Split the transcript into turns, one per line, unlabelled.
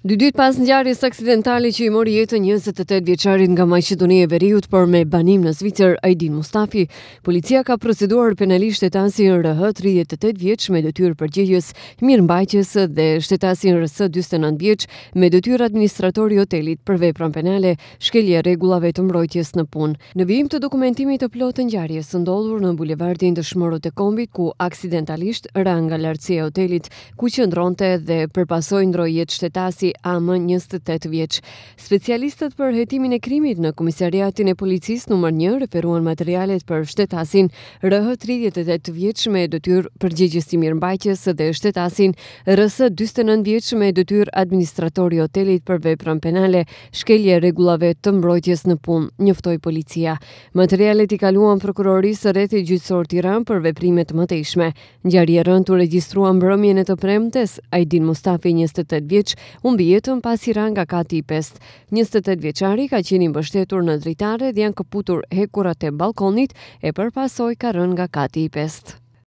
Dy dytë pas ngjarjes aksidentali që i mori jetën 28 vjeçarit nga Maqedonia e Veriut por me banim në Zvicër Aydin Mustafi, policia ka proceduar penalisht të në RH 38 vjeç me detyrë përgjegjës mirë mbajqës dhe shtetasin RS 49 vjeç me detyrë administratori i hotelit për veprën penale shkelje rregullave të mbrojtjes në punë. Në vijim të dokumentimit të plotë të ngjarjes, ndodhur në bulevardin Dëshmorët e Kombit ku aksidentalisht ra nga lartësia e hotelit, ku qëndronte dhe përpasoj ndrojet shtetasi AM 28 vjeç. Specialistët për hetimin e krimit në komisariatin e policisë numër 1 referuan materialet për shtetasin RH 38 vjeç me detyrë përgjegjës i mirëmbajtjes dhe shtetasin RS 49 vjeç me detyrë administratori i hotelit për veprën penale, shkelje rregullave të mbrojtjes në punë, njoftoi policia. Materialet i kaluan prokurorisë rreth gjyqësor Tiranë për veprimet të mëtejshme. Ngjarje rënë të regjistruan mbrëmjen e të premtes Aidin Mustafi 28 vjeç, u humbi pas i ranga ka tipest. 28 vjeqari ka qeni mbështetur në dritare dhe janë këputur hekurat e balkonit e përpasoj ka rënga ka tipest.